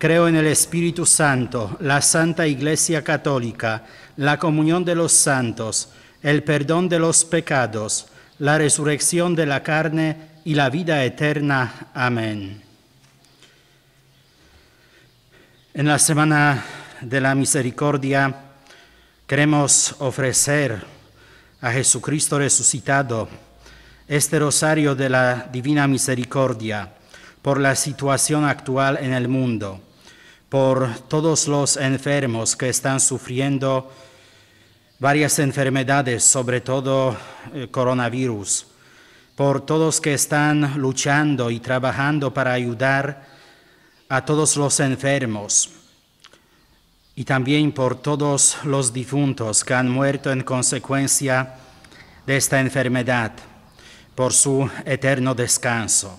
Creo en el Espíritu Santo, la Santa Iglesia Católica, la comunión de los santos, el perdón de los pecados, la resurrección de la carne y la vida eterna. Amén. En la Semana de la Misericordia queremos ofrecer a Jesucristo resucitado este rosario de la Divina Misericordia por la situación actual en el mundo por todos los enfermos que están sufriendo varias enfermedades, sobre todo eh, coronavirus, por todos que están luchando y trabajando para ayudar a todos los enfermos y también por todos los difuntos que han muerto en consecuencia de esta enfermedad, por su eterno descanso.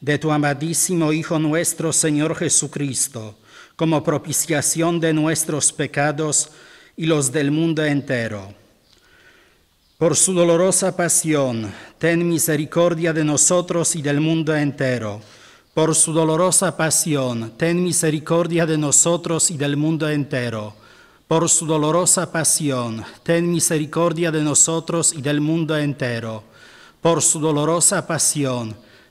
de tu amadísimo Hijo nuestro Señor Jesucristo, como propiciación de nuestros pecados y los del mundo entero. Por su dolorosa pasión, ten misericordia de nosotros y del mundo entero. Por su dolorosa pasión, ten misericordia de nosotros y del mundo entero. Por su dolorosa pasión, ten misericordia de nosotros y del mundo entero. Por su dolorosa pasión,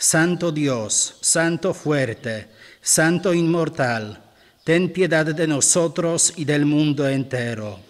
Santo Dios, Santo fuerte, Santo inmortal, ten piedad de nosotros y del mundo entero.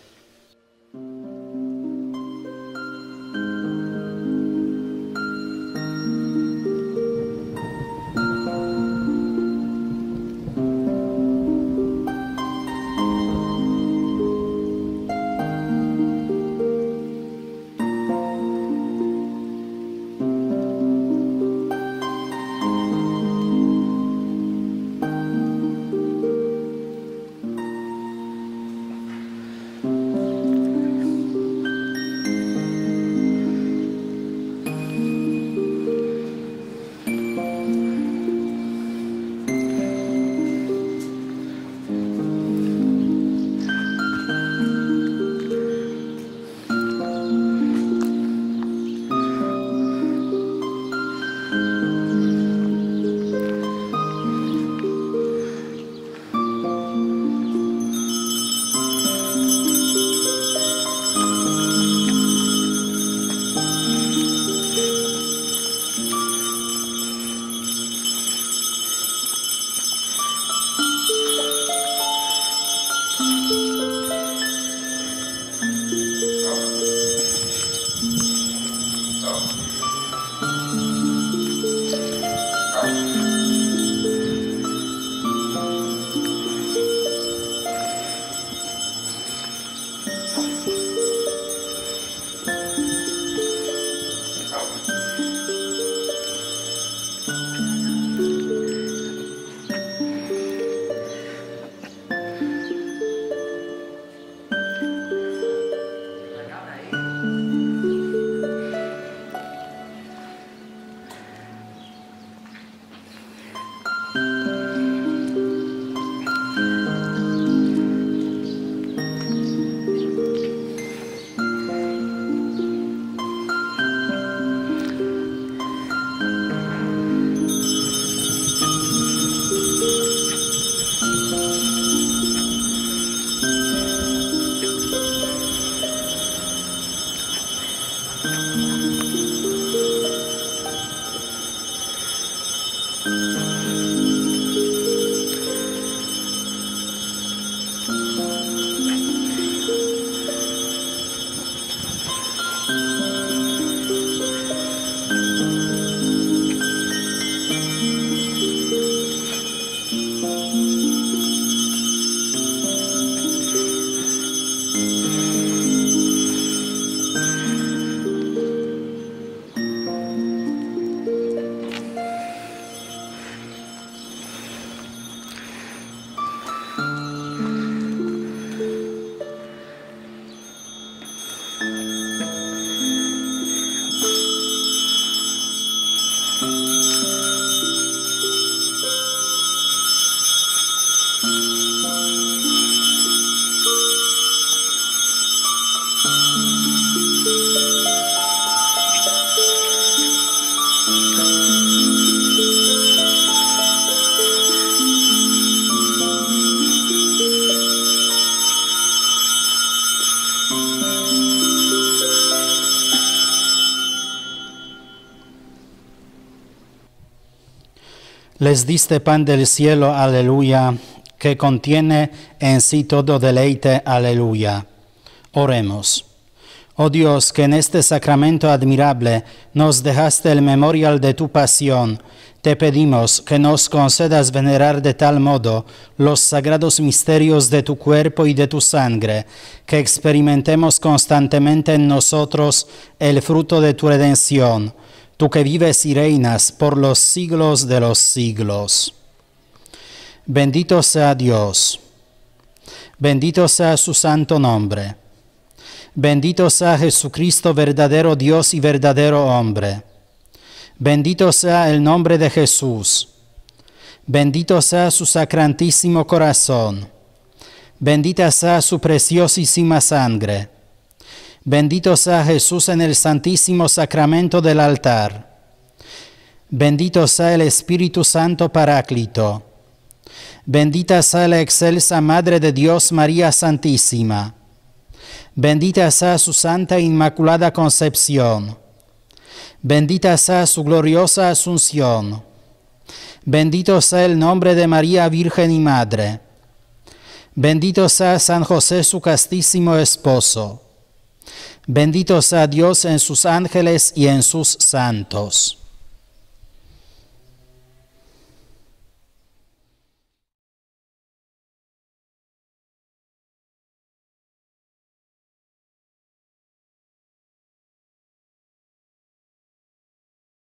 les diste pan del cielo, aleluya, que contiene en sí todo deleite, aleluya. Oremos. Oh Dios, que en este sacramento admirable nos dejaste el memorial de tu pasión, te pedimos que nos concedas venerar de tal modo los sagrados misterios de tu cuerpo y de tu sangre, que experimentemos constantemente en nosotros el fruto de tu redención tú que vives y reinas por los siglos de los siglos. Bendito sea Dios, bendito sea su santo nombre, bendito sea Jesucristo, verdadero Dios y verdadero hombre, bendito sea el nombre de Jesús, bendito sea su sacrantísimo corazón, bendita sea su preciosísima sangre, Bendito sea Jesús en el santísimo sacramento del altar. Bendito sea el Espíritu Santo Paráclito. Bendita sea la excelsa Madre de Dios María Santísima. Bendita sea su Santa e Inmaculada Concepción. Bendita sea su gloriosa Asunción. Bendito sea el nombre de María Virgen y Madre. Bendito sea San José su castísimo esposo. Bendito sea Dios en sus ángeles y en sus santos.